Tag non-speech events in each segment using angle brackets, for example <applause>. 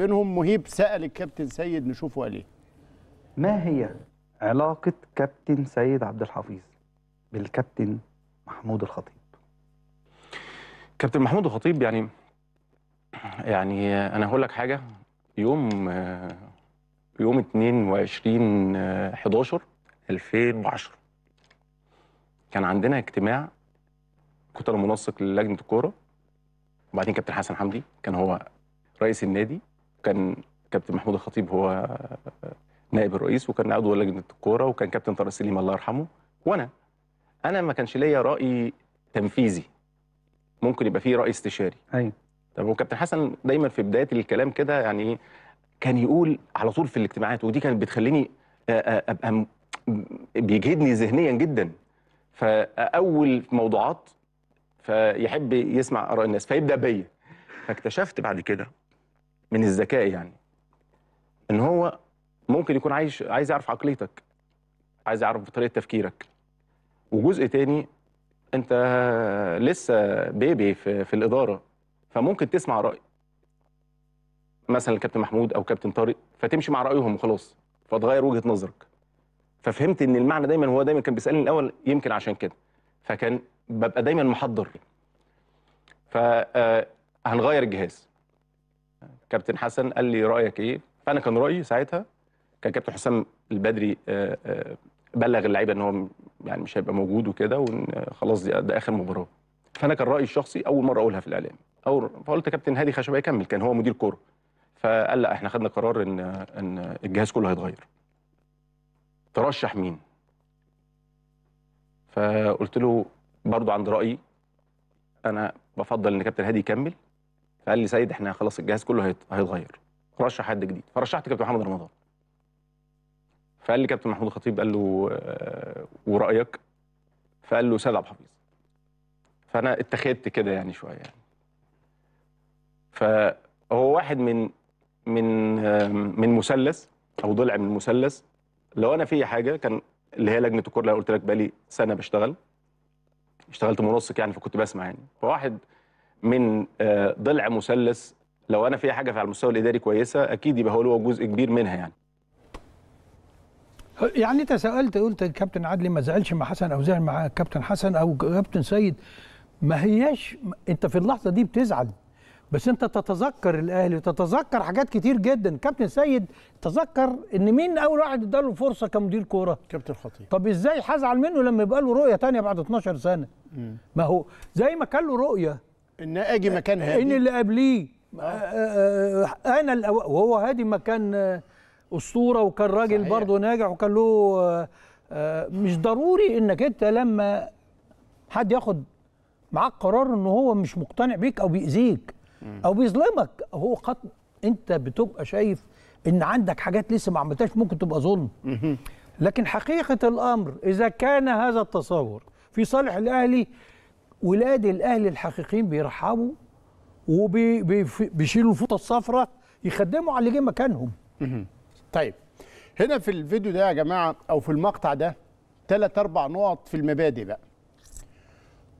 بينهم مهيب سأل الكابتن سيد نشوفه قال ايه ما هي علاقة كابتن سيد عبد الحفيظ بالكابتن محمود الخطيب كابتن محمود الخطيب يعني يعني انا هقول لك حاجه يوم يوم 22 11 2010 كان عندنا اجتماع كنت انا منسق للجنه الكوره وبعدين كابتن حسن حمدي كان هو رئيس النادي كان كابتن محمود الخطيب هو نائب الرئيس وكان عضو لجنه الكوره وكان كابتن طارق سليم الله يرحمه وانا انا ما كانش ليا راي تنفيذي ممكن يبقى فيه راي استشاري ايوه طب وكابتن حسن دايما في بدايه الكلام كده يعني كان يقول على طول في الاجتماعات ودي كانت بتخليني ابقى بيجهدني ذهنيا جدا فاول موضوعات فيحب يسمع اراء الناس فيبدا بيا فاكتشفت بعد كده من الذكاء يعني ان هو ممكن يكون عايش عايز يعرف عقليتك عايز يعرف طريقه تفكيرك وجزء تاني انت لسه بيبي في, في الاداره فممكن تسمع راي مثلا الكابتن محمود او كابتن طارق فتمشي مع رايهم وخلاص فتغير وجهه نظرك ففهمت ان المعنى دايما هو دايما كان بيسالني الاول يمكن عشان كده فكان ببقى دايما محضر فهنغير آه، الجهاز كابتن حسن قال لي رايك ايه فانا كان رايي ساعتها كان كابتن حسام البدري آه، آه، بلغ اللعيبه ان هو يعني مش هيبقى موجود وكده وان آه، خلاص ده اخر مباراه فانا كان رايي الشخصي اول مره اقولها في الاعلام اول فقلت كابتن هادي خشبه يكمل كان هو مدير كوره فقال لا احنا خدنا قرار ان ان الجهاز كله هيتغير ترشح مين فقلت له برضو عند رايي انا بفضل ان كابتن هادي يكمل فقال لي سيد احنا خلاص الجهاز كله هيتغير رشح حد جديد فرشحت كابتن محمد رمضان فقال لي كابتن محمود الخطيب قال له آه، ورايك فقال له سيد عبد الحفيظ فانا اتخذت كده يعني شويه يعني فهو واحد من من آه، من مثلث او ضلع من مثلث لو انا في حاجه كان اللي هي لجنه الكره اللي قلت لك بقالي سنه بشتغل اشتغلت منسق يعني فكنت بسمع يعني فواحد من آه، ضلع مثلث لو انا في حاجه على المستوى الاداري كويسه اكيد يبقى هو له جزء كبير منها يعني يعني انت سالت قلت الكابتن عدلي ما زعلش مع حسن او زعل مع كابتن حسن او كابتن سيد ما هياش انت في اللحظه دي بتزعل بس انت تتذكر الاهلي وتتذكر حاجات كتير جدا كابتن سيد تذكر ان مين اول واحد اداله فرصه كمدير كوره كابتن خطيب طب ازاي هزعل منه لما يبقى له رؤيه تانية بعد 12 سنه ما هو زي ما كان له رؤيه ان اجي مكان هادي ان اللي قبليه آه. آه، آه، انا وهو هادي ما كان اسطوره وكان راجل برضه ناجح وكان له مش ضروري انك انت لما حد ياخد معاك قرار ان هو مش مقتنع بيك او بيأذيك او بيظلمك هو قد انت بتبقى شايف ان عندك حاجات لسه ما عملتهاش ممكن تبقى ظلم لكن حقيقه الامر اذا كان هذا التصور في صالح الاهلي ولاد الاهلي الحقيقيين بيرحبوا وبيشيلوا الفوطه الصفراء يخدموا على اللي جه مكانهم. طيب هنا في الفيديو ده يا جماعه او في المقطع ده ثلاث اربع نقط في المبادئ بقى.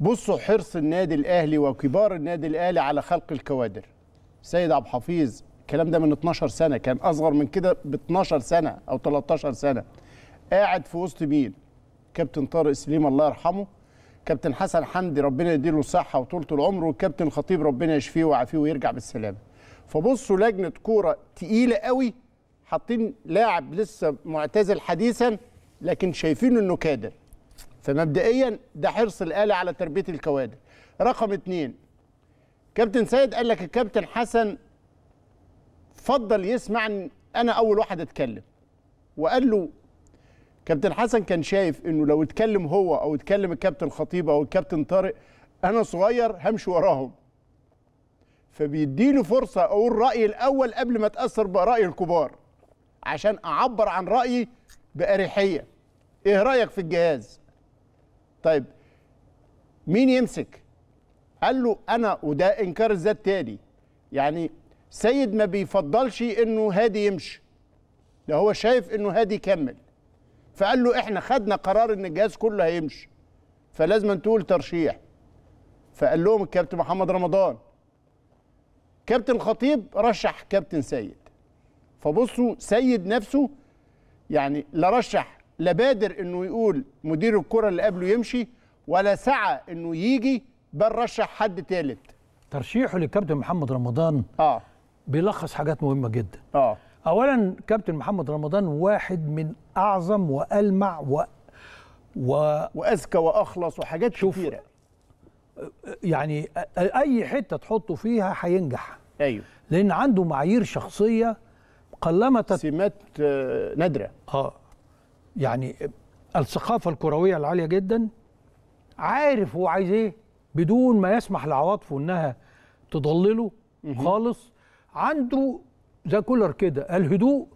بصوا حرص النادي الاهلي وكبار النادي الاهلي على خلق الكوادر. سيد عبد الحفيظ الكلام ده من 12 سنه كان اصغر من كده ب 12 سنه او 13 سنه. قاعد في وسط مين؟ كابتن طارق سليم الله يرحمه كابتن حسن حمدي ربنا يديله الصحه وطولة العمر والكابتن الخطيب ربنا يشفيه ويعافيه ويرجع بالسلامه فبصوا لجنه كوره تقيله قوي حاطين لاعب لسه معتزل حديثا لكن شايفين انه كادر فمبدئيا ده حرص الاله على تربيه الكوادر رقم اتنين كابتن سيد قال لك الكابتن حسن فضل يسمع انا اول واحد اتكلم وقال له كابتن حسن كان شايف انه لو اتكلم هو او اتكلم الكابتن خطيب او الكابتن طارق انا صغير همشي وراهم فبيديني فرصه اقول رايي الاول قبل ما اتاثر براي الكبار عشان اعبر عن رايي باريحيه ايه رايك في الجهاز طيب مين يمسك قال له انا وده انكار الذات تاني يعني سيد ما بيفضلش انه هادي يمشي ده هو شايف انه هادي يكمل فقال له احنا خدنا قرار ان الجهاز كله هيمشي فلازم تقول ترشيح فقال لهم الكابتن محمد رمضان كابتن الخطيب رشح كابتن سيد فبصوا سيد نفسه يعني لا رشح لا بادر انه يقول مدير الكره اللي قبله يمشي ولا سعى انه يجي بل رشح حد ثالث ترشيحه للكابتن محمد رمضان اه بيلخص حاجات مهمه جدا اه اولا كابتن محمد رمضان واحد من اعظم والمع و, و... واذكى واخلص وحاجات شوف كثيره يعني اي حته تحطه فيها هينجح ايوه لان عنده معايير شخصيه قلما تت... سمات آه، نادره اه يعني الثقافه الكرويه العاليه جدا عارف هو عايز ايه بدون ما يسمح لعواطفه انها تضلله خالص عنده زي كولر كده الهدوء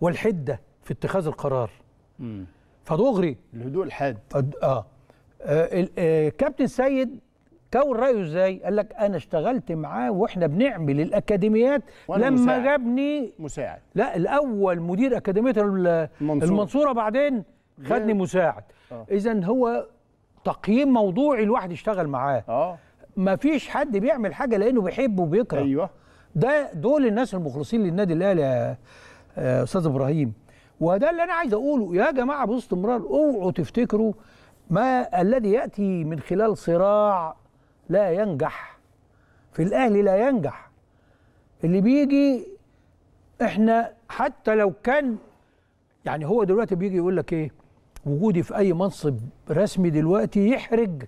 والحده في اتخاذ القرار مم. فدغري الهدوء الحاد اه, آه. آه, آه كابتن سيد كون رايه ازاي؟ قال لك انا اشتغلت معاه واحنا بنعمل الاكاديميات لما مساعد. جابني مساعد لا الاول مدير اكاديميه المنصوره, المنصورة بعدين خدني مساعد آه. اذا هو تقييم موضوعي الواحد اشتغل معاه اه مفيش حد بيعمل حاجه لانه بيحب وبيكره ايوه ده دول الناس المخلصين للنادي الاهلي يا آه، استاذ ابراهيم وده اللي انا عايز اقوله يا جماعه باستمرار اوعوا تفتكروا ما الذي ياتي من خلال صراع لا ينجح في الاهلي لا ينجح اللي بيجي احنا حتى لو كان يعني هو دلوقتي بيجي يقول لك ايه وجودي في اي منصب رسمي دلوقتي يحرج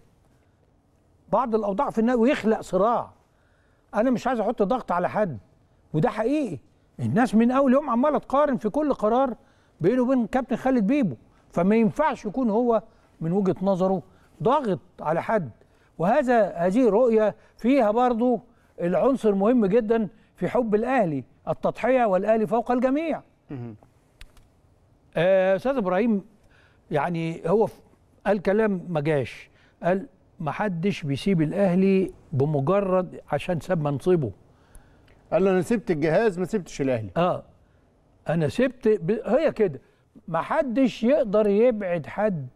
بعض الاوضاع في النادي ويخلق صراع انا مش عايز احط ضغط على حد وده حقيقي الناس من اول يوم عماله تقارن في كل قرار بينه وبين كابتن خالد بيبو فما ينفعش يكون هو من وجهه نظره ضاغط على حد وهذا هذه رؤيه فيها برضو العنصر مهم جدا في حب الاهلي التضحيه والاهلي فوق الجميع آه، استاذ آه ابراهيم يعني هو قال كلام ما جاش قال ما حدش بيسيب الاهلي بمجرد عشان ساب منصبه قال له انا سبت الجهاز ما سبتش الاهلي اه انا سبت ب... هي كده ما حدش يقدر يبعد حد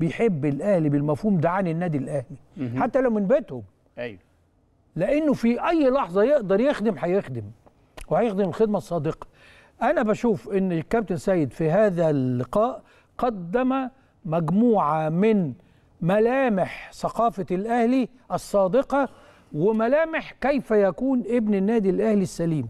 بيحب الاهلي بالمفهوم ده عن النادي الاهلي مهم. حتى لو من بيتهم ايوه لانه في اي لحظه يقدر يخدم هيخدم وهيخدم الخدمه الصادقه انا بشوف ان الكابتن سيد في هذا اللقاء قدم مجموعه من ملامح ثقافة الأهلي الصادقة وملامح كيف يكون ابن النادي الأهلي السليم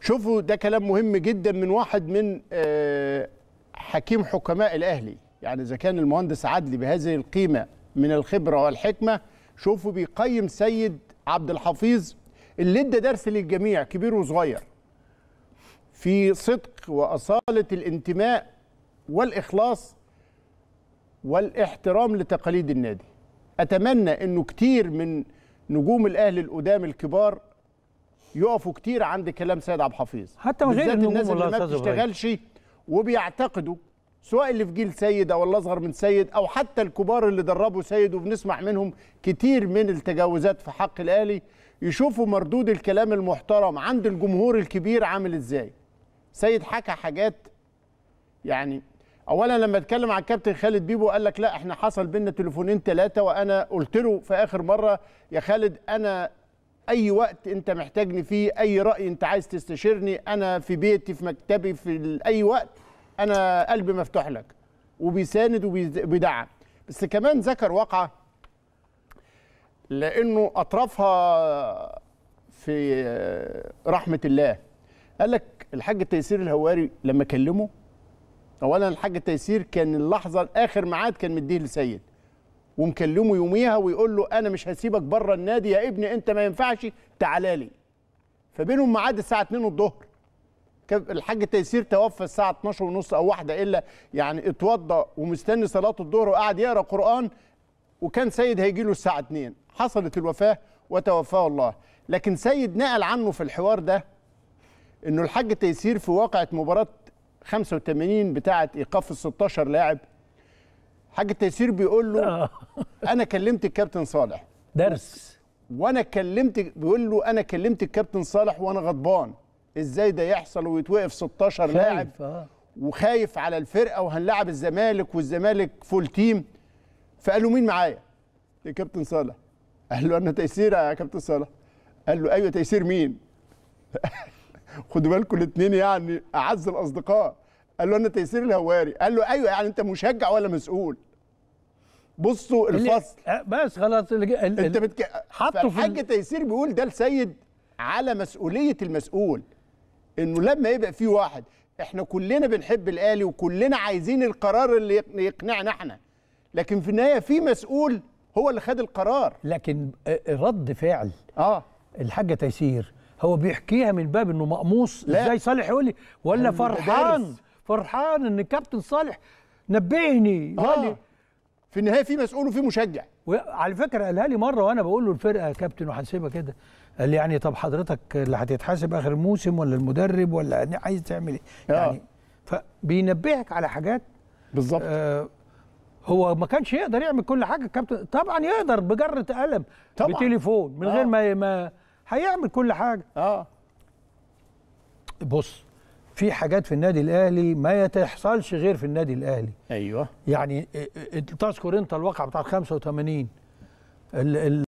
شوفوا ده كلام مهم جدا من واحد من آه، حكيم حكماء الأهلي يعني إذا كان المهندس عدلي بهذه القيمة من الخبرة والحكمة شوفوا بيقيم سيد عبد الحفيظ اللي ادى درس للجميع كبير وصغير في صدق وأصالة الانتماء والإخلاص والاحترام لتقاليد النادي اتمنى انه كتير من نجوم الاهلي القدام الكبار يقفوا كتير عند كلام سيد عبد الحفيظ حتى من غير الناس اللي ما بتشتغلش وبيعتقدوا سواء اللي في جيل سيد او اللي اصغر من سيد او حتى الكبار اللي دربوا سيد وبنسمع منهم كتير من التجاوزات في حق الاهلي يشوفوا مردود الكلام المحترم عند الجمهور الكبير عامل ازاي سيد حكى حاجات يعني اولا لما اتكلم عن الكابتن خالد بيبو قال لك لا احنا حصل بينا تليفونين ثلاثه وانا قلت له في اخر مره يا خالد انا اي وقت انت محتاجني فيه اي راي انت عايز تستشيرني انا في بيتي في مكتبي في اي وقت انا قلبي مفتوح لك وبيساند وبيدعم بس كمان ذكر واقعه لانه اطرافها في رحمه الله قال لك الحاج تيسير الهواري لما كلمه اولا الحاج تيسير كان اللحظه الاخر ميعاد كان مديه لسيد ومكلمه يوميها ويقول له انا مش هسيبك بره النادي يا ابني انت ما ينفعش تعالى لي فبينهم ميعاد الساعه 2 الظهر الحاج تيسير توفى الساعه 12 ونص او واحدة الا يعني اتوضى ومستني صلاه الظهر وقعد يقرا قران وكان سيد هيجي له الساعه 2 حصلت الوفاه وتوفاه الله لكن سيد نقل عنه في الحوار ده انه الحاج تيسير في واقعه مباراه 85 بتاعه ايقاف ال 16 لاعب حاج التيسير بيقول له آه. <laughs> انا كلمت الكابتن صالح درس وانا كلمت بيقول له انا كلمت الكابتن صالح وانا غضبان ازاي ده يحصل ويتوقف 16 لاعب آه. وخايف على الفرقه وهنلعب الزمالك والزمالك فول تيم فقال له مين معايا الكابتن صالح قال له انا تيسير يا كابتن صالح قال له ايوه تيسير مين <laughs> خدوا بالكم الاثنين يعني اعز الاصدقاء قال له انا تيسير الهواري قال له ايوه يعني انت مشجع ولا مسؤول بصوا الفصل آه، بس خلاص انت بتك... حطوا في الحاج تيسير بيقول ده السيد على مسؤوليه المسؤول انه لما يبقى في واحد احنا كلنا بنحب الاهلي وكلنا عايزين القرار اللي يقنعنا احنا لكن في النهايه في مسؤول هو اللي خد القرار لكن آه، رد فعل اه الحاجه تيسير هو بيحكيها من باب انه مقموص لا. ازاي صالح يقول لي ولا فرحان فرحان ان كابتن صالح نبهني آه. في النهايه في مسؤول وفي مشجع وعلى فكره قالها لي مره وانا بقول له الفرقه يا كابتن وهنسيبها كده قال لي يعني طب حضرتك اللي هتتحاسب اخر الموسم ولا المدرب ولا يعني عايز تعمل ايه؟ آه. يعني فبينبهك على حاجات بالظبط آه هو ما كانش يقدر يعمل كل حاجه الكابتن طبعا يقدر بجره قلم طبعا بتليفون من آه. غير ما ما هيعمل كل حاجه اه بص في حاجات في النادي الاهلي ما يتحصلش غير في النادي الاهلي ايوه يعني تذكر انت الواقع بتاع 85 ال ال